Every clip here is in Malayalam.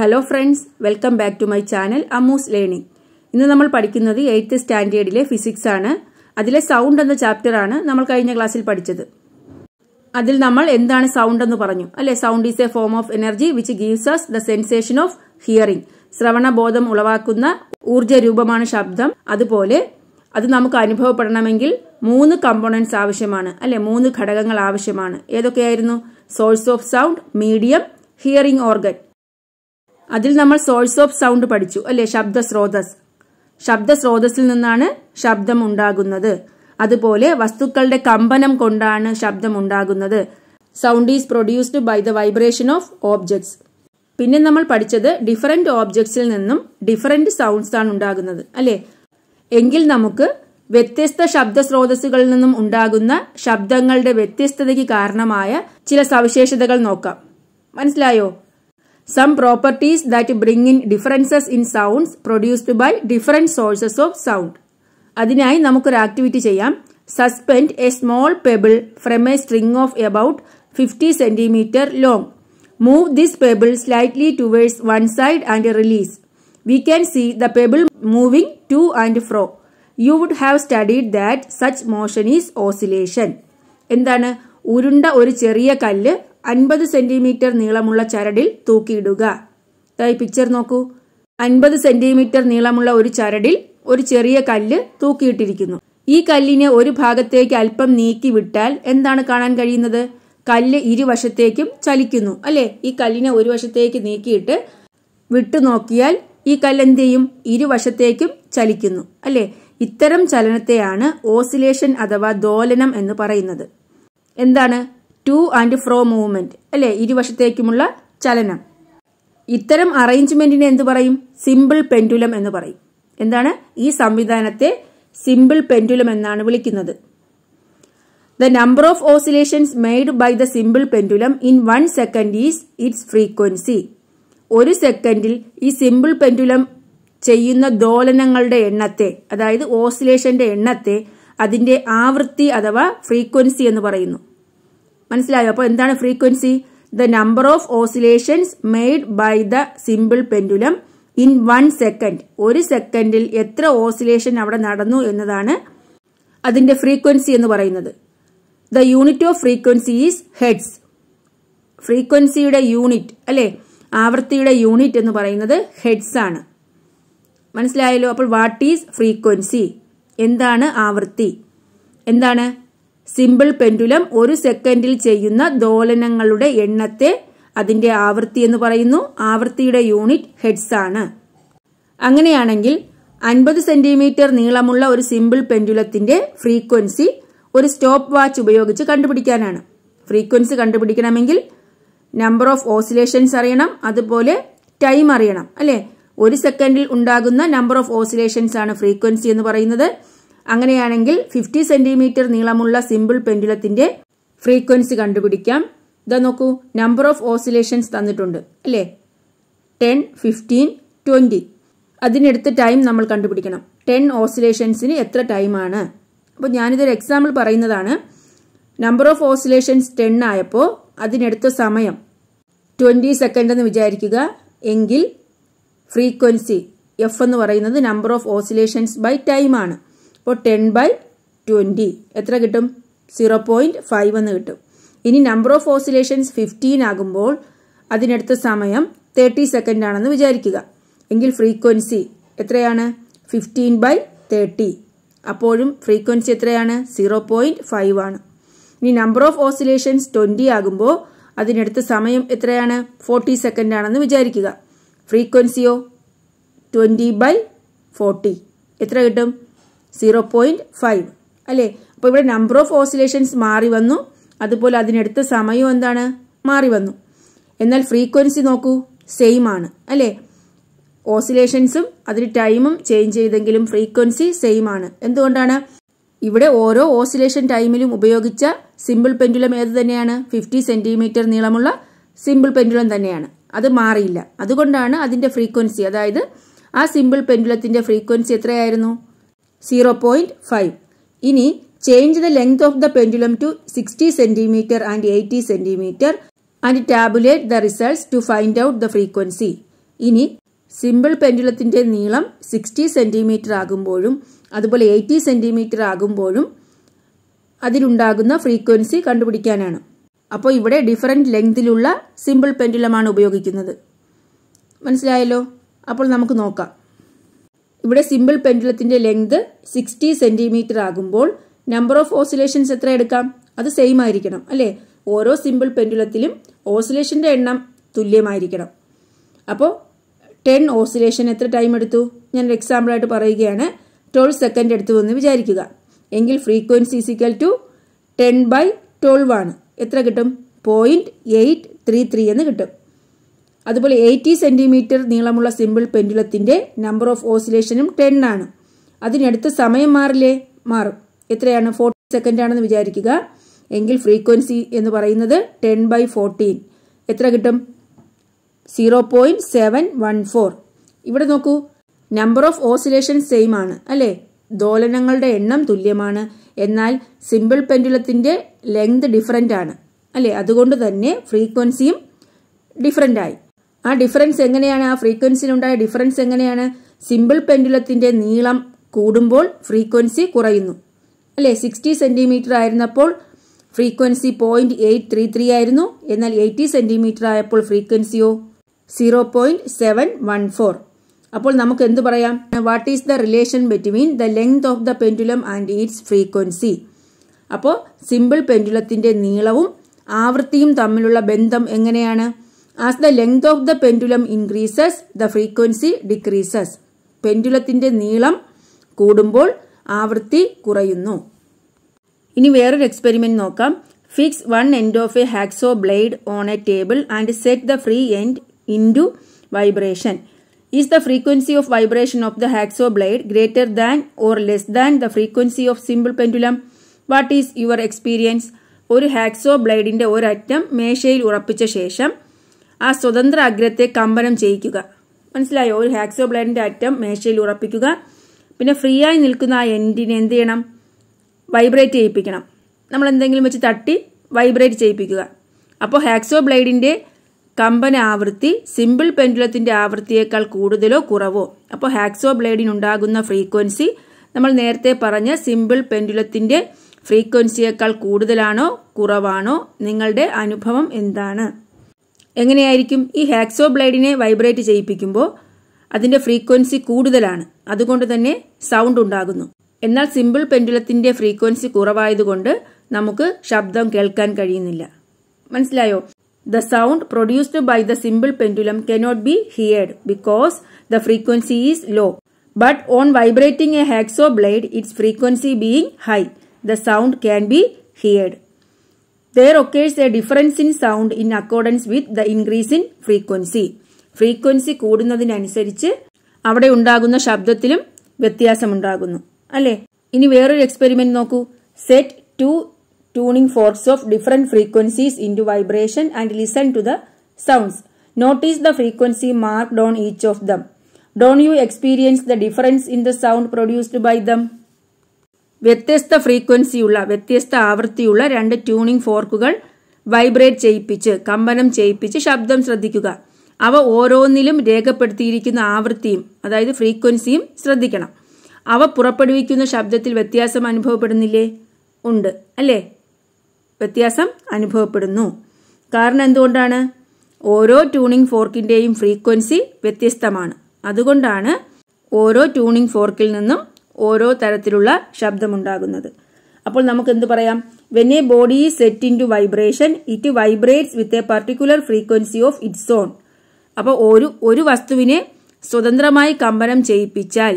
Hello friends welcome back to my channel amuse learning ഇന്ന് നമ്മൾ പഠിക്കുന്നത് എയ്ത്ത് സ്റ്റാൻഡേർഡിലെ ഫിസിക്സ് ആണ് അതിലെ സൗണ്ട് എന്ന ചാപ്റ്റർ ആണ് നമ്മൾ കഴിഞ്ഞ ക്ലാസ്സിൽ പഠിച്ചത് അതിൽ നമ്മൾ എന്താണ് സൗണ്ട് എന്ന് പറഞ്ഞു അല്ലെ sound is a form of energy which gives us the sensation of hearing ശ്രവണബോധം ഉളവാക്കുന്ന ഊർജ രൂപമാണ് ശബ്ദം അതുപോലെ അത് നമുക്ക് അനുഭവപ്പെടണമെങ്കിൽ മൂന്ന് കമ്പോണൻസ് ആവശ്യമാണ് അല്ലെ മൂന്ന് ഘടകങ്ങൾ ആവശ്യമാണ് ഏതൊക്കെയായിരുന്നു source of sound medium hearing organ അതിൽ നമ്മൾ സോഴ്സ് ഓഫ് സൗണ്ട് പഠിച്ചു അല്ലേ ശബ്ദ സ്രോതസ് ശബ്ദ സ്രോതസ്സിൽ നിന്നാണ് ശബ്ദം ഉണ്ടാകുന്നത് അതുപോലെ വസ്തുക്കളുടെ കമ്പനം കൊണ്ടാണ് ശബ്ദം ഉണ്ടാകുന്നത് sound is produced by the vibration of objects പിന്നെ നമ്മൾ പഠിച്ചത് ഡിഫറെന്റ് ഓബ്ജക്ട്സിൽ നിന്നും ഡിഫറെന്റ് സൗണ്ട്സ് ആണ് ഉണ്ടാകുന്നത് അല്ലേ എങ്കിൽ നമുക്ക് വ്യത്യസ്ത ശബ്ദ സ്രോതസ്സുകളിൽ നിന്നും ഉണ്ടാകുന്ന ശബ്ദങ്ങളുടെ വ്യത്യസ്തതയ്ക്ക് കാരണമായ ചില സവിശേഷതകൾ നോക്കാം മനസ്സിലായോ some properties that bring in differences in sounds produced by different sources of sound. അതിനായി നമുക്കൊരു ആക്ടിവിറ്റി ചെയ്യാം suspend a small pebble from a string of about fifty centimetre long move this pebble slightly towards one side and release we can see the pebble moving to and fro you would have studied that such motion is oscillation എന്താണ് ഉരുണ്ട ഒരു ചെറിയ കല്ല് അൻപത് സെന്റിമീറ്റർ നീളമുള്ള ചരടിൽ തൂക്കിയിടുക ഈ പിക്ചർ നോക്കൂ അൻപത് സെന്റിമീറ്റർ നീളമുള്ള ഒരു ചരടിൽ ഒരു ചെറിയ കല്ല് തൂക്കിയിട്ടിരിക്കുന്നു ഈ കല്ലിനെ ഒരു ഭാഗത്തേക്ക് അല്പം നീക്കി വിട്ടാൽ എന്താണ് കാണാൻ കഴിയുന്നത് കല്ല് ഇരുവശത്തേക്കും ചലിക്കുന്നു അല്ലെ ഈ കല്ലിനെ ഒരു വശത്തേക്ക് നീക്കിയിട്ട് വിട്ടു നോക്കിയാൽ ഈ കല്ല് ഇരുവശത്തേക്കും ചലിക്കുന്നു അല്ലെ ഇത്തരം ചലനത്തെയാണ് ഓസിലേഷൻ അഥവാ ദോലനം എന്ന് പറയുന്നത് എന്താണ് ടു ആൻഡ് ഫ്രോ മൂവ്മെന്റ് അല്ലേ ഇരുവശത്തേക്കുമുള്ള ചലനം ഇത്തരം അറേഞ്ച്മെന്റിനെ എന്ത് പറയും സിമ്പിൾ പെൻഡുലം എന്ന് പറയും എന്താണ് ഈ സംവിധാനത്തെ സിമ്പിൾ പെൻഡുലം എന്നാണ് വിളിക്കുന്നത് the number of oscillations made by the simple pendulum in one second is its frequency ഒരു സെക്കൻഡിൽ ഈ സിമ്പിൾ പെൻഡുലം ചെയ്യുന്ന ദോലനങ്ങളുടെ എണ്ണത്തെ അതായത് ഓസിലേഷന്റെ എണ്ണത്തെ അതിന്റെ ആവൃത്തി അഥവാ ഫ്രീക്വൻസി എന്ന് പറയുന്നു മനസ്സിലായോ അപ്പോൾ എന്താണ് frequency the number of oscillations made by the simple pendulum in one second ഒരു സെക്കൻഡിൽ എത്ര ഓസിലേഷൻ അവിടെ നടന്നു എന്നതാണ് അതിന്റെ ഫ്രീക്വൻസി എന്ന് പറയുന്നത് the unit of frequency is hertz ഫ്രീക്വൻസിയുടെ യൂണിറ്റ് അല്ലേ ആവൃത്തിയുടെ യൂണിറ്റ് എന്ന് പറയുന്നത് ഹെഡ്സ് ആണ് മനസ്സിലായല്ലോ അപ്പോൾ വാട്ട് ഈസ് ഫ്രീക്വൻസി എന്താണ് ആവൃത്തി എന്താണ് സിമ്പിൾ പെൻഡുലം ഒരു സെക്കൻഡിൽ ചെയ്യുന്ന ദോലനങ്ങളുടെ എണ്ണത്തെ അതിന്റെ ആവൃത്തി എന്ന് പറയുന്നു ആവൃത്തിയുടെ യൂണിറ്റ് ഹെഡ്സ് ആണ് അങ്ങനെയാണെങ്കിൽ അൻപത് സെന്റിമീറ്റർ നീളമുള്ള ഒരു സിമ്പിൾ പെൻഡുലത്തിന്റെ ഫ്രീക്വൻസി ഒരു സ്റ്റോപ്പ് വാച്ച് ഉപയോഗിച്ച് കണ്ടുപിടിക്കാനാണ് ഫ്രീക്വൻസി കണ്ടുപിടിക്കണമെങ്കിൽ നമ്പർ ഓഫ് ഓസിലേഷൻസ് അറിയണം അതുപോലെ ടൈം അറിയണം അല്ലേ ഒരു സെക്കൻഡിൽ ഉണ്ടാകുന്ന നമ്പർ ഓഫ് ഓസിലേഷൻസ് ആണ് ഫ്രീക്വൻസി എന്ന് പറയുന്നത് അങ്ങനെയാണെങ്കിൽ ഫിഫ്റ്റി സെന്റിമീറ്റർ നീളമുള്ള സിമ്പിൾ പെൻഡുലത്തിന്റെ ഫ്രീക്വൻസി കണ്ടുപിടിക്കാം ഇതാ നോക്കൂ നമ്പർ ഓഫ് ഓസിലേഷൻസ് തന്നിട്ടുണ്ട് അല്ലേ ടെൻ ഫിഫ്റ്റീൻ ട്വന്റി അതിനടുത്ത് ടൈം നമ്മൾ കണ്ടുപിടിക്കണം ടെൻ ഓസിലേഷൻസിന് എത്ര ടൈമാണ് അപ്പോൾ ഞാനിതൊരു എക്സാമ്പിൾ പറയുന്നതാണ് നമ്പർ ഓഫ് ഓസിലേഷൻസ് ടെൻ ആയപ്പോൾ അതിനടുത്ത സമയം ട്വൻറ്റി സെക്കൻഡ് എന്ന് വിചാരിക്കുക എങ്കിൽ ഫ്രീക്വൻസി എഫ് എന്ന് പറയുന്നത് നമ്പർ ഓഫ് ഓസിലേഷൻസ് ബൈ ടൈമാണ് അപ്പോൾ ടെൻ ബൈ ട്വൻറ്റി എത്ര കിട്ടും സീറോ പോയിൻറ്റ് ഫൈവ് എന്ന് കിട്ടും ഇനി നമ്പർ ഓഫ് ഓസിലേഷൻസ് ഫിഫ്റ്റീൻ ആകുമ്പോൾ അതിനടുത്ത സമയം തേർട്ടി സെക്കൻഡ് ആണെന്ന് വിചാരിക്കുക എങ്കിൽ ഫ്രീക്വൻസി എത്രയാണ് ഫിഫ്റ്റീൻ ബൈ തേർട്ടി അപ്പോഴും ഫ്രീക്വൻസി എത്രയാണ് സീറോ പോയിൻറ്റ് ഫൈവ് ആണ് ഇനി നമ്പർ ഓഫ് ഓസിലേഷൻസ് ട്വൻറ്റി ആകുമ്പോൾ അതിനടുത്ത സമയം എത്രയാണ് ഫോർട്ടി സെക്കൻഡ് ആണെന്ന് വിചാരിക്കുക ഫ്രീക്വൻസിയോ ട്വൻറ്റി ബൈ ഫോർട്ടി എത്ര കിട്ടും സീറോ പോയിന്റ് ഫൈവ് അല്ലേ അപ്പോൾ ഇവിടെ നമ്പർ ഓഫ് ഓസിലേഷൻസ് മാറി വന്നു അതുപോലെ അതിനടുത്ത സമയവും എന്താണ് മാറി വന്നു എന്നാൽ ഫ്രീക്വൻസി നോക്കൂ സെയിം ആണ് അല്ലേ ഓസിലേഷൻസും അതിന് ടൈമും ചേഞ്ച് ചെയ്തെങ്കിലും ഫ്രീക്വൻസി സെയിം ആണ് എന്തുകൊണ്ടാണ് ഇവിടെ ഓരോ ഓസിലേഷൻ ടൈമിലും ഉപയോഗിച്ച സിമ്പിൾ പെൻഡുലം ഏത് തന്നെയാണ് ഫിഫ്റ്റി സെന്റിമീറ്റർ നീളമുള്ള സിമ്പിൾ പെൻഡുലം തന്നെയാണ് അത് മാറിയില്ല അതുകൊണ്ടാണ് അതിന്റെ ഫ്രീക്വൻസി അതായത് ആ സിമ്പിൾ പെൻഡുലത്തിന്റെ ഫ്രീക്വൻസി എത്രയായിരുന്നു സീറോ പോയിന്റ് ഫൈവ് ഇനി change the length of the pendulum to sixty centimetre and eighty centimetre and tabulate the results to find out the frequency ഇനി സിമ്പിൾ പെൻഡുലത്തിന്റെ നീളം സിക്സ്റ്റി സെന്റിമീറ്റർ ആകുമ്പോഴും അതുപോലെ എയ്റ്റി സെന്റിമീറ്റർ ആകുമ്പോഴും അതിലുണ്ടാകുന്ന ഫ്രീക്വൻസി കണ്ടുപിടിക്കാനാണ് അപ്പോൾ ഇവിടെ ഡിഫറെൻറ്റ് ലെങ്തിലുള്ള സിമ്പിൾ പെൻഡുലമാണ് ഉപയോഗിക്കുന്നത് മനസ്സിലായല്ലോ അപ്പോൾ നമുക്ക് നോക്കാം ഇവിടെ സിമ്പിൾ പെൻഡുലത്തിന്റെ ലെങ്ത് സിക്സ്റ്റി സെന്റിമീറ്റർ ആകുമ്പോൾ നമ്പർ ഓഫ് ഓസിലേഷൻസ് എത്ര എടുക്കാം അത് സെയിം ആയിരിക്കണം അല്ലേ ഓരോ സിമ്പിൾ പെൻഡുലത്തിലും ഓസിലേഷന്റെ എണ്ണം തുല്യമായിരിക്കണം അപ്പോൾ ടെൻ ഓസിലേഷൻ എത്ര ടൈം എടുത്തു ഞാൻ ഒരു എക്സാമ്പിൾ ആയിട്ട് പറയുകയാണ് ട്വൽവ് സെക്കൻഡ് എടുത്തു എന്ന് വിചാരിക്കുക എങ്കിൽ frequency is equal to ten by twelve ആണ് എത്ര കിട്ടും പോയിന്റ് എയ്റ്റ് ത്രീ ത്രീ എന്ന് കിട്ടും അതുപോലെ എയ്റ്റി സെൻറ്റിമീറ്റർ നീളമുള്ള സിമ്പിൾ പെൻഡുലത്തിൻ്റെ നമ്പർ ഓഫ് ഓസിലേഷനും ടെൻ ആണ് അതിനടുത്ത് സമയം മാറില്ലേ മാറും എത്രയാണ് ഫോർട്ടി സെക്കൻഡ് ആണെന്ന് വിചാരിക്കുക എങ്കിൽ ഫ്രീക്വൻസി എന്ന് പറയുന്നത് ടെൻ ബൈ ഫോർട്ടീൻ എത്ര കിട്ടും zero point seven one four ഇവിടെ നോക്കൂ നമ്പർ ഓഫ് ഓസിലേഷൻ സെയിം ആണ് അല്ലേ ദോലനങ്ങളുടെ എണ്ണം തുല്യമാണ് എന്നാൽ സിമ്പിൾ പെൻഡുലത്തിൻ്റെ ലെങ്ത് ഡിഫറൻ്റ് ആണ് അല്ലേ അതുകൊണ്ട് തന്നെ ഫ്രീക്വൻസിയും ഡിഫറൻ്റായി ആ ഡിഫറൻസ് എങ്ങനെയാണ് ആ ഫ്രീക്വൻസിനുണ്ടായ ഡിഫറൻസ് എങ്ങനെയാണ് സിമ്പിൾ പെൻഡുലത്തിന്റെ നീളം കൂടുമ്പോൾ ഫ്രീക്വൻസി കുറയുന്നു അല്ലേ സിക്സ്റ്റി സെന്റിമീറ്റർ ആയിരുന്നപ്പോൾ frequency point eight three three ആയിരുന്നു എന്നാൽ എയ്റ്റി സെന്റിമീറ്റർ ആയപ്പോൾ ഫ്രീക്വൻസിയോ zero point seven one four അപ്പോൾ നമുക്ക് എന്തു പറയാം what is the relation between the length of the pendulum and its frequency അപ്പോൾ സിമ്പിൾ പെൻഡുലത്തിന്റെ നീളവും ആവൃത്തിയും തമ്മിലുള്ള ബന്ധം എങ്ങനെയാണ് as the length of the pendulum increases the frequency decreases പെൻഡുലത്തിന്റെ നീളം കൂടുമ്പോൾ ആവൃത്തി കുറയുന്നു ഇനി വേറൊരു എക്സ്പെരിമെന്റ് നോക്കാം fix one end of a hacksaw blade on a table and set the free end into vibration is the frequency of vibration of the hacksaw blade greater than or less than the frequency of simple pendulum what is your experience ഒരു ഹാക്സോ ബ്ലേഡിന്റെ ഒരറ്റം മേശയിൽ ഉറപ്പിച്ച ശേഷം ആ സ്വതന്ത്ര അഗ്രത്തെ കമ്പനം ചെയ്യിക്കുക മനസ്സിലായോ ഒരു ഹാക്സോ ബ്ലേഡിന്റെ അറ്റം മേശയിൽ ഉറപ്പിക്കുക പിന്നെ ഫ്രീ ആയി നിൽക്കുന്ന ആ എൻഡിനെ എന്ത് ചെയ്യണം വൈബ്രേറ്റ് ചെയ്യിപ്പിക്കണം നമ്മൾ എന്തെങ്കിലും വെച്ച് തട്ടി വൈബ്രേറ്റ് ചെയ്യിപ്പിക്കുക അപ്പോൾ ഹാക്സോ ബ്ലേഡിന്റെ കമ്പന ആവൃത്തി സിമ്പിൾ പെൻഡുലത്തിന്റെ ആവൃത്തിയേക്കാൾ കൂടുതലോ കുറവോ അപ്പോൾ ഹാക്സോ ബ്ലേഡിനുണ്ടാകുന്ന ഫ്രീക്വൻസി നമ്മൾ നേരത്തെ പറഞ്ഞ സിമ്പിൾ പെൻഡുലത്തിന്റെ ഫ്രീക്വൻസിയേക്കാൾ കൂടുതലാണോ കുറവാണോ നിങ്ങളുടെ അനുഭവം എന്താണ് എങ്ങനെയായിരിക്കും ഈ ഹാക്സോ ബ്ലേഡിനെ വൈബ്രേറ്റ് ചെയ്യിപ്പിക്കുമ്പോൾ അതിന്റെ ഫ്രീക്വൻസി കൂടുതലാണ് അതുകൊണ്ട് തന്നെ സൗണ്ട് ഉണ്ടാകുന്നു എന്നാൽ സിമ്പിൾ പെൻഡുലത്തിന്റെ ഫ്രീക്വൻസി കുറവായതുകൊണ്ട് നമുക്ക് ശബ്ദം കേൾക്കാൻ കഴിയുന്നില്ല മനസ്സിലായോ the sound produced by the simple pendulum cannot be heard because the frequency is low but on vibrating a hacksaw blade its frequency being high the sound can be heard there occurs a difference in sound in accordance with the increase in frequency. Frequency കൂടുന്നതിനനുസരിച്ച് അവിടെ ഉണ്ടാകുന്ന ശബ്ദത്തിലും വ്യത്യാസമുണ്ടാകുന്നു അല്ലേ ഇനി വേറൊരു എക്സ്പെരിമെന്റ് നോക്കൂ set two tuning forks of different frequencies into vibration and listen to the sounds notice the frequency marked on each of them don't you experience the difference in the sound produced by them വ്യത്യസ്ത ഫ്രീക്വൻസിയുള്ള വ്യത്യസ്ത ആവൃത്തിയുള്ള രണ്ട് ട്യൂണിംഗ് ഫോർക്കുകൾ വൈബ്രേറ്റ് ചെയ്യിപ്പിച്ച് കമ്പനം ചെയ്യിപ്പിച്ച് ശബ്ദം ശ്രദ്ധിക്കുക അവ ഓരോന്നിലും രേഖപ്പെടുത്തിയിരിക്കുന്ന ആവൃത്തിയും അതായത് ഫ്രീക്വൻസിയും ശ്രദ്ധിക്കണം അവ പുറപ്പെടുവിക്കുന്ന ശബ്ദത്തിൽ വ്യത്യാസം അനുഭവപ്പെടുന്നില്ലേ ഉണ്ട് അല്ലേ വ്യത്യാസം അനുഭവപ്പെടുന്നു കാരണം എന്തുകൊണ്ടാണ് ഓരോ ട്യൂണിംഗ് ഫോർക്കിൻ്റെയും ഫ്രീക്വൻസി വ്യത്യസ്തമാണ് അതുകൊണ്ടാണ് ഓരോ ട്യൂണിംഗ് ഫോർക്കിൽ നിന്നും ഓരോ തരത്തിലുള്ള ശബ്ദമുണ്ടാകുന്നത് അപ്പോൾ നമുക്ക് എന്ത് പറയാം when a body is set into vibration it vibrates with a particular frequency of its own അപ്പോൾ ഒരു ഒരു വസ്തുവിനെ സ്വതന്ത്രമായി കമ്പനം ചെയ്യിപ്പിച്ചാൽ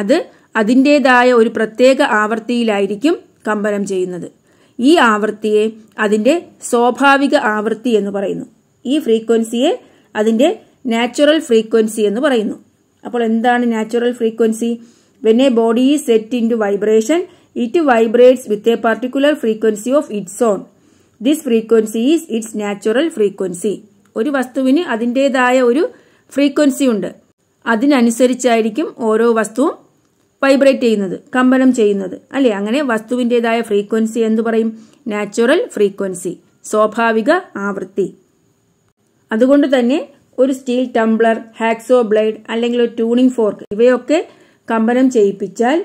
അത് അതിൻ്റേതായ ഒരു പ്രത്യേക ആവൃത്തിയിലായിരിക്കും കമ്പനം ചെയ്യുന്നത് ഈ ആവൃത്തിയെ അതിൻ്റെ സ്വാഭാവിക ആവൃത്തി എന്ന് പറയുന്നു ഈ ഫ്രീക്വൻസിയെ അതിൻ്റെ നാച്ചുറൽ ഫ്രീക്വൻസി എന്ന് പറയുന്നു അപ്പോൾ എന്താണ് natural frequency When a body is set into vibration, it vibrates with a particular frequency of its own. This frequency is its natural frequency. ഒരു വസ്തുവിന് അതിൻ്റേതായ ഒരു ഫ്രീക്വൻസി ഉണ്ട് അതിനനുസരിച്ചായിരിക്കും ഓരോ വസ്തുവും വൈബ്രേറ്റ് ചെയ്യുന്നത് കമ്പനം ചെയ്യുന്നത് അല്ലേ അങ്ങനെ വസ്തുവിൻ്റെതായ ഫ്രീക്വൻസി എന്ന് പറയും നാച്ചുറൽ ഫ്രീക്വൻസി സ്വാഭാവിക ആവൃത്തി അതുകൊണ്ട് തന്നെ ഒരു സ്റ്റീൽ ടംബ്ലർ ഹാക്സോ ബ്ലേഡ് അല്ലെങ്കിൽ ഒരു ട്യൂണിംഗ് ഫോർക്ക് ഇവയൊക്കെ കമ്പനം ചെയ്യിപ്പിച്ചാൽ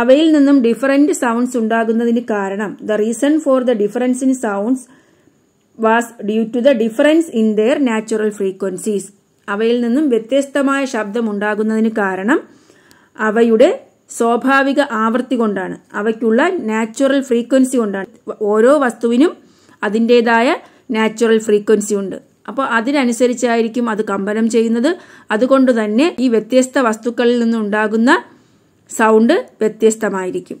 അവയിൽ നിന്നും ഡിഫറൻറ്റ് സൗണ്ട്സ് ഉണ്ടാകുന്നതിന് കാരണം the reason for the difference in sounds was due to the difference in their natural frequencies അവയിൽ നിന്നും വ്യത്യസ്തമായ ശബ്ദം ഉണ്ടാകുന്നതിന് കാരണം അവയുടെ സ്വാഭാവിക ആവർത്തി കൊണ്ടാണ് അവയ്ക്കുള്ള നാച്ചുറൽ ഫ്രീക്വൻസി കൊണ്ടാണ് ഓരോ വസ്തുവിനും അതിൻ്റെതായ നാച്ചുറൽ ഫ്രീക്വൻസി ഉണ്ട് അപ്പോൾ അതിനനുസരിച്ചായിരിക്കും അത് കമ്പനം ചെയ്യുന്നത് അതുകൊണ്ട് തന്നെ ഈ വ്യത്യസ്ത വസ്തുക്കളിൽ നിന്നുണ്ടാകുന്ന സൗണ്ട് വ്യത്യസ്തമായിരിക്കും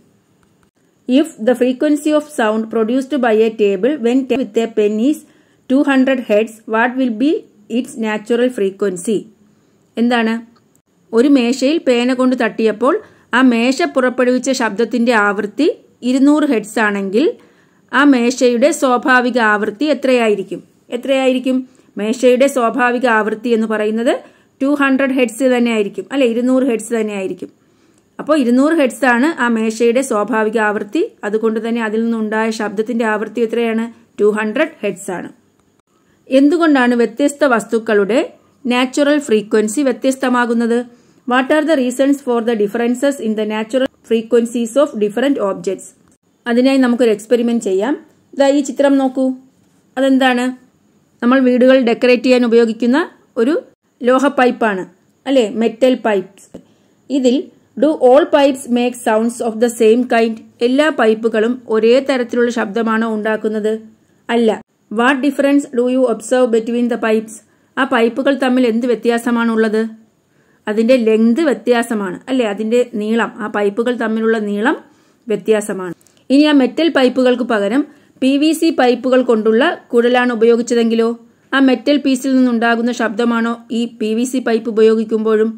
if the frequency of sound produced by a table when with a pen two hundred hertz what will be its natural frequency എന്താണ് ഒരു മേശയിൽ പേന കൊണ്ട് തട്ടിയപ്പോൾ ആ മേശ പുറപ്പെടുവിച്ച ശബ്ദത്തിന്റെ ആവൃത്തി ഇരുന്നൂറ് ഹെഡ്സ് ആണെങ്കിൽ ആ മേശയുടെ സ്വാഭാവിക ആവൃത്തി എത്രയായിരിക്കും എത്രയായിരിക്കും മേശയുടെ സ്വാഭാവിക ആവൃത്തി എന്ന് പറയുന്നത് ടു ഹൺഡ്രഡ് ഹെഡ്സ് തന്നെയായിരിക്കും അല്ലെ ഇരുന്നൂറ് ഹെഡ്സ് തന്നെയായിരിക്കും അപ്പോൾ ഇരുന്നൂറ് ഹെഡ്സ് ആണ് ആ മേശയുടെ സ്വാഭാവിക ആവൃത്തി അതുകൊണ്ട് തന്നെ അതിൽ നിന്നുണ്ടായ ശബ്ദത്തിന്റെ ആവൃത്തി എത്രയാണ് ടു ഹൺഡ്രഡ് ഹെഡ്സ് ആണ് എന്തുകൊണ്ടാണ് വ്യത്യസ്ത വസ്തുക്കളുടെ നാച്ചുറൽ ഫ്രീക്വൻസി വ്യത്യസ്തമാകുന്നത് what are the reasons for the differences in the natural frequencies of different objects അതിനായി നമുക്കൊരു എക്സ്പെരിമെന്റ് ചെയ്യാം ദാ ഈ ചിത്രം നോക്കൂ അതെന്താണ് നമ്മൾ വീടുകൾ ഡെക്കറേറ്റ് ചെയ്യാൻ ഉപയോഗിക്കുന്ന ഒരു ലോഹ പൈപ്പാണ് അല്ലേ മെറ്റൽ പൈപ്പ്സ് ഇതിൽ do all pipes make sounds of the same kind എല്ലാ പൈപ്പുകളും ഒരേ തരത്തിലുള്ള ശബ്ദമാണോ ഉണ്ടാക്കുന്നത് അല്ല what difference do you observe between the pipes ആ പൈപ്പുകൾ തമ്മിൽ എന്ത് വ്യത്യാസമാണുള്ളത് അതിന്റെ ലെങ്ത് വ്യത്യാസമാണ് അല്ലെ അതിന്റെ നീളം ആ പൈപ്പുകൾ തമ്മിലുള്ള നീളം വ്യത്യാസമാണ് ഇനി ആ മെറ്റൽ പൈപ്പുകൾക്ക് പകരം പി വി സി പൈപ്പുകൾ കൊണ്ടുള്ള കുഴലാണ് ഉപയോഗിച്ചതെങ്കിലോ ആ മെറ്റൽ പീസിൽ നിന്നുണ്ടാകുന്ന ശബ്ദമാണോ ഈ പി വി സി പൈപ്പ് ഉപയോഗിക്കുമ്പോഴും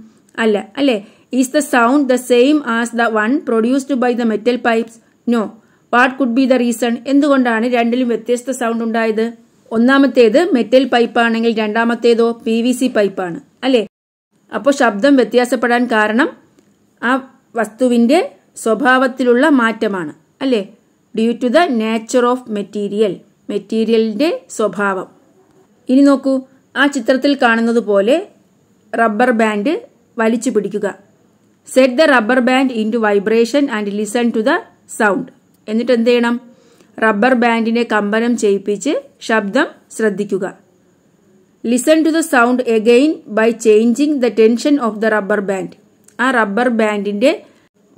അല്ല അല്ലേ is the sound the same as the one produced by the metal pipes no what could be the reason എന്തുകൊണ്ടാണ് രണ്ടിലും വ്യത്യസ്ത സൗണ്ട് ഉണ്ടായത് ഒന്നാമത്തേത് മെറ്റൽ പൈപ്പാണെങ്കിൽ രണ്ടാമത്തേതോ പി വി സി പൈപ്പാണ് അല്ലേ അപ്പോൾ ശബ്ദം വ്യത്യാസപ്പെടാൻ കാരണം ആ വസ്തുവിന്റെ സ്വഭാവത്തിലുള്ള മാറ്റമാണ് അല്ലേ due to the nature of material മെറ്റീരിയലിൻ്റെ സ്വഭാവം ഇനി നോക്കൂ ആ ചിത്രത്തിൽ കാണുന്നത് പോലെ റബ്ബർ ബാൻഡ് വലിച്ചു പിടിക്കുക set the rubber band into vibration and listen to the sound എന്നിട്ട് എന്ത് ചെയ്യണം റബ്ബർ ബാൻഡിനെ കമ്പനം ചെയ്യിപ്പിച്ച് ശബ്ദം ശ്രദ്ധിക്കുക listen to the sound again by changing the tension of the rubber band ആ റബ്ബർ ബാൻഡിൻ്റെ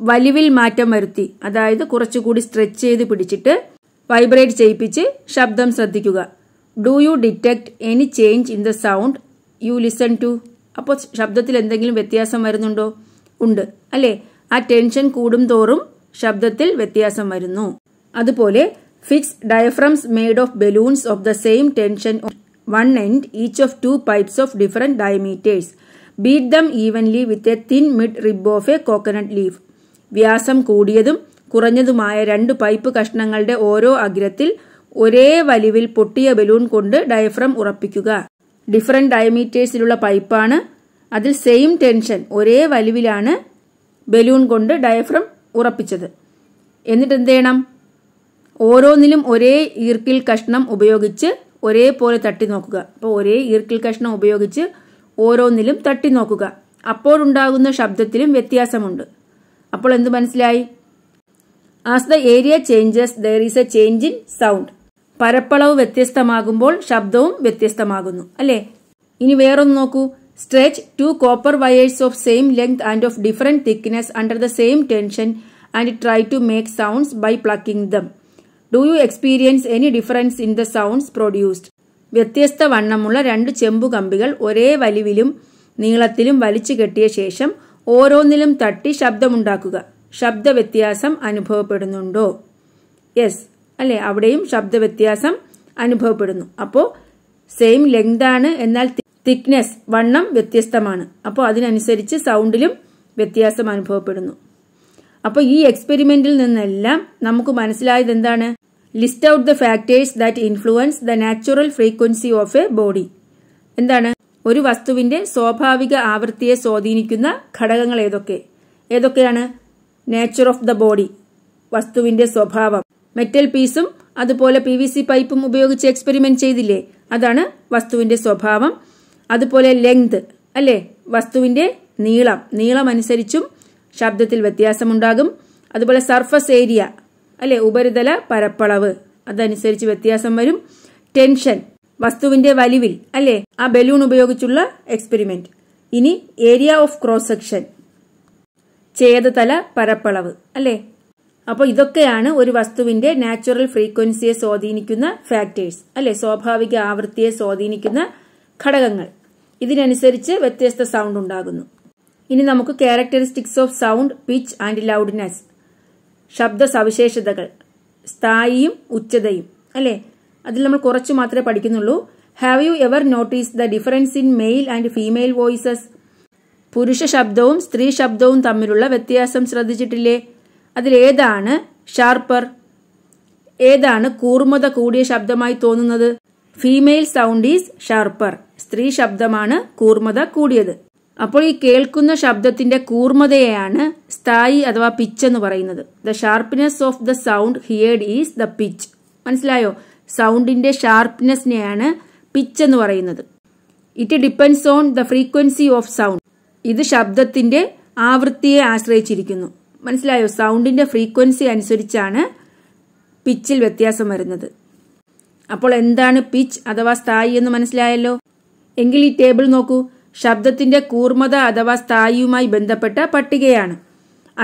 വലിവിൽ മാറ്റം വരുത്തി അതായത് കുറച്ചുകൂടി സ്ട്രെച്ച് ചെയ്ത് പിടിച്ചിട്ട് വൈബ്രേറ്റ് ചെയ്യിപ്പിച്ച് ശബ്ദം ശ്രദ്ധിക്കുക do you detect any change in the sound you listen to അപ്പോൾ ശബ്ദത്തിൽ എന്തെങ്കിലും വ്യത്യാസം വരുന്നുണ്ടോ ഉണ്ട് അല്ലേ ആ ടെൻഷൻ കൂടും തോറും ശബ്ദത്തിൽ വ്യത്യാസം വരുന്നു അതുപോലെ fix diaphragms made of balloons of the same tension one end each of two pipes of different diameters beat them evenly with a thin mid rib of a coconut leaf വ്യാസം കൂടിയതും കുറഞ്ഞതുമായ രണ്ട് പൈപ്പ് കഷ്ണങ്ങളുടെ ഓരോ അഗ്രത്തിൽ ഒരേ വലിവിൽ പൊട്ടിയ ബലൂൺ കൊണ്ട് ഡയഫ്രം ഉറപ്പിക്കുക ഡിഫറെൻറ്റ് ഡയമീറ്റേഴ്സിലുള്ള പൈപ്പാണ് അതിൽ സെയിം ടെൻഷൻ ഒരേ വലിവിലാണ് ബലൂൺ കൊണ്ട് ഡയഫ്രം ഉറപ്പിച്ചത് എന്നിട്ട് എന്ത് ചെയ്യണം ഓരോന്നിലും ഒരേ ഈർക്കിൽ കഷ്ണം ഉപയോഗിച്ച് ഒരേപോലെ തട്ടി നോക്കുക അപ്പോൾ ഒരേ ഈർക്കിൽ കഷ്ണം ഉപയോഗിച്ച് ഓരോന്നിലും തട്ടി നോക്കുക അപ്പോഴുണ്ടാകുന്ന ശബ്ദത്തിലും വ്യത്യാസമുണ്ട് അപ്പോൾ എന്ത് മനസ്സിലായി as the area changes there is a change in sound പരപ്പളവ് വ്യത്യസ്തമാകുമ്പോൾ ശബ്ദവും വ്യത്യസ്തമാകുന്നു അല്ലേ ഇനി വേറൊന്ന് നോക്കൂ stretch two copper wires of same length and of different thickness under the same tension and try to make sounds by plucking them do you experience any difference in the sounds produced വ്യത്യസ്ത വണ്ണമുള്ള രണ്ട് ചെമ്പു കമ്പികൾ ഒരേ വലിവിലും നീളത്തിലും വലിച്ചു കെട്ടിയ ശേഷം ഓരോന്നിലും തട്ടി ശബ്ദമുണ്ടാക്കുക ശബ്ദവ്യത്യാസം അനുഭവപ്പെടുന്നുണ്ടോ യെസ് അല്ലെ അവിടെയും ശബ്ദവ്യത്യാസം അനുഭവപ്പെടുന്നു അപ്പോൾ സെയിം ലെങ്ത് ആണ് എന്നാൽ തിക്നെസ് വണ്ണം വ്യത്യസ്തമാണ് അപ്പോൾ അതിനനുസരിച്ച് സൗണ്ടിലും വ്യത്യാസം അനുഭവപ്പെടുന്നു അപ്പോൾ ഈ എക്സ്പെരിമെന്റിൽ നിന്നെല്ലാം നമുക്ക് മനസ്സിലായത് എന്താണ് list out the factors that influence the natural frequency of a body എന്താണ് ഒരു വസ്തുവിന്റെ സ്വാഭാവിക ആവൃത്തിയെ സ്വാധീനിക്കുന്ന ഘടകങ്ങൾ ഏതൊക്കെ ഏതൊക്കെയാണ് നേച്ചർ ഓഫ് ദ ബോഡി വസ്തുവിന്റെ സ്വഭാവം മെറ്റൽ പീസും അതുപോലെ പി വി സി പൈപ്പും ഉപയോഗിച്ച് എക്സ്പെരിമെന്റ് ചെയ്തില്ലേ അതാണ് വസ്തുവിന്റെ സ്വഭാവം അതുപോലെ ലെങ്ത് അല്ലേ വസ്തുവിന്റെ നീളം നീളം അനുസരിച്ചും ശബ്ദത്തിൽ വ്യത്യാസമുണ്ടാകും അതുപോലെ സർഫസ് ഏരിയ അല്ലെ ഉപരിതല പരപ്പളവ് അതനുസരിച്ച് വ്യത്യാസം വരും ടെൻഷൻ വസ്തുവിന്റെ വലിവിൽ അല്ലേ ആ ബലൂൺ ഉപയോഗിച്ചുള്ള എക്സ്പെരിമെന്റ് ഇനി ഏരിയ ഓഫ് ക്രോസ് സെക്ഷൻ ഛേദതല പരപ്പളവ് അല്ലേ അപ്പോൾ ഇതൊക്കെയാണ് ഒരു വസ്തുവിന്റെ നാച്ചുറൽ ഫ്രീക്വൻസിയെ സ്വാധീനിക്കുന്ന ഫാക്ടേഴ്സ് അല്ലെ സ്വാഭാവിക ആവൃത്തിയെ സ്വാധീനിക്കുന്ന ഘടകങ്ങൾ ഇതിനനുസരിച്ച് വ്യത്യസ്ത സൗണ്ട് ഉണ്ടാകുന്നു ഇനി നമുക്ക് characteristics of sound pitch and loudness ശബ്ദ സവിശേഷതകൾ സ്ഥായിയും ഉച്ചതയും അല്ലേ അതിൽ നമ്മൾ കുറച്ച് മാത്രമേ പഠിക്കുന്നുള്ളൂ have you ever notice the difference in male and female voices പുരുഷ ശബ്ദവും സ്ത്രീ ശബ്ദവും തമ്മിലുള്ള വ്യത്യാസം ശ്രദ്ധിച്ചിട്ടില്ലേ അതിലേതാണ് ഷാർപ്പർ ഏതാണ് കൂർമത കൂടിയ ശബ്ദമായി തോന്നുന്നത് ഫീമെയിൽ സൗണ്ട് ഈസ് ഷാർപ്പർ സ്ത്രീ ശബ്ദമാണ് കൂർമത കൂടിയത് അപ്പോൾ ഈ കേൾക്കുന്ന ശബ്ദത്തിന്റെ കൂർമ്മതയെയാണ് സ്ഥായി അഥവാ പിച്ച് എന്ന് പറയുന്നത് the sharpness of the sound heard is the pitch മനസ്സിലായോ സൗണ്ടിന്റെ ഷാർപ്നെസ്സിനെയാണ് പിച്ച് എന്ന് പറയുന്നത് it depends on the frequency of sound ഇത് ശബ്ദത്തിന്റെ ആവൃത്തിയെ ആശ്രയിച്ചിരിക്കുന്നു മനസ്സിലായോ സൗണ്ടിന്റെ ഫ്രീക്വൻസി അനുസരിച്ചാണ് പിച്ചിൽ വ്യത്യാസം വരുന്നത് അപ്പോൾ എന്താണ് പിച്ച് അഥവാ സ്ഥായി എന്ന് മനസ്സിലായല്ലോ എങ്കിൽ ഈ ടേബിൾ നോക്കൂ ശബ്ദത്തിന്റെ കൂർമത അഥവാ സ്ഥായിയുമായി ബന്ധപ്പെട്ട പട്ടികയാണ്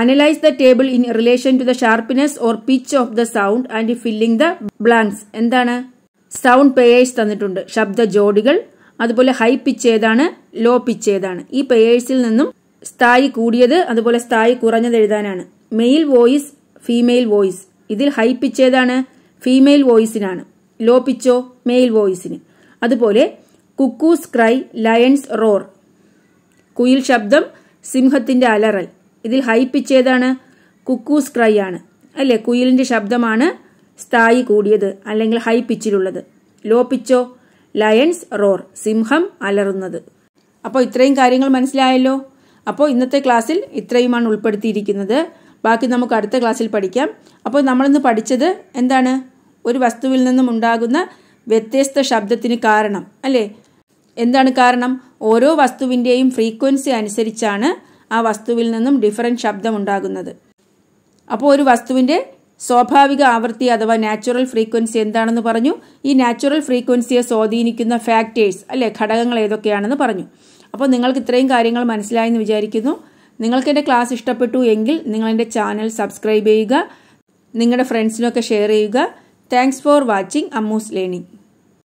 analyse the table in relation to the sharpness or pitch of the sound and filling the blanks എന്താണ് സൗണ്ട് പേയേഴ്സ് തന്നിട്ടുണ്ട് ശബ്ദ ജോഡികൾ അതുപോലെ ഹൈ പിച്ച് ഏതാണ് ലോ പിച്ച് ഏതാണ് ഈ പേയേഴ്സിൽ നിന്നും സ്ഥായി കൂടിയത് അതുപോലെ സ്ഥായി കുറഞ്ഞത് എഴുതാനാണ് മെയിൽ വോയിസ് ഫീമെയിൽ വോയിസ് ഇതിൽ ഹൈ പിച്ച് ഏതാണ് ഫീമെയിൽ വോയിസിനാണ് ലോ പിച്ചോ മെയിൽ വോയിസിന് അതുപോലെ കുക്കൂസ് ക്രൈ ലയൺസ് റോർ കുയിൽ ശബ്ദം സിംഹത്തിന്റെ അലറൽ ഇതിൽ ഹൈ പിച്ച് ഏതാണ് കുക്കൂസ് ക്രൈ ആണ് അല്ലേ കുയിലിന്റെ ശബ്ദമാണ് സ്ഥായി കൂടിയത് അല്ലെങ്കിൽ ഹൈ പിച്ചിലുള്ളത് ലോ പിച്ചോ ലയൺസ് റോർ സിംഹം അലറുന്നത് അപ്പോൾ ഇത്രയും കാര്യങ്ങൾ മനസ്സിലായല്ലോ അപ്പോൾ ഇന്നത്തെ ക്ലാസ്സിൽ ഇത്രയുമാണ് ഉൾപ്പെടുത്തിയിരിക്കുന്നത് ബാക്കി നമുക്ക് അടുത്ത ക്ലാസ്സിൽ പഠിക്കാം അപ്പോൾ നമ്മളിന്ന് പഠിച്ചത് എന്താണ് ഒരു വസ്തുവിൽ നിന്നും ഉണ്ടാകുന്ന വ്യത്യസ്ത ശബ്ദത്തിന് കാരണം അല്ലേ എന്താണ് കാരണം ഓരോ വസ്തുവിൻ്റെയും ഫ്രീക്വൻസി അനുസരിച്ചാണ് ആ വസ്തുവിൽ നിന്നും ഡിഫറൻറ്റ് ശബ്ദമുണ്ടാകുന്നത് അപ്പോൾ ഒരു വസ്തുവിൻ്റെ സ്വാഭാവിക ആവൃത്തി അഥവാ നാച്ചുറൽ ഫ്രീക്വൻസി എന്താണെന്ന് പറഞ്ഞു ഈ നാച്ചുറൽ ഫ്രീക്വൻസിയെ സ്വാധീനിക്കുന്ന ഫാക്ടേഴ്സ് അല്ലെ ഘടകങ്ങൾ ഏതൊക്കെയാണെന്ന് പറഞ്ഞു അപ്പോൾ നിങ്ങൾക്ക് ഇത്രയും കാര്യങ്ങൾ മനസ്സിലായെന്ന് വിചാരിക്കുന്നു നിങ്ങൾക്ക് എൻ്റെ ക്ലാസ് ഇഷ്ടപ്പെട്ടു എങ്കിൽ നിങ്ങൾ എൻ്റെ ചാനൽ സബ്സ്ക്രൈബ് ചെയ്യുക നിങ്ങളുടെ ഫ്രണ്ട്സിനൊക്കെ ഷെയർ ചെയ്യുക thanks for watching Ammu's learning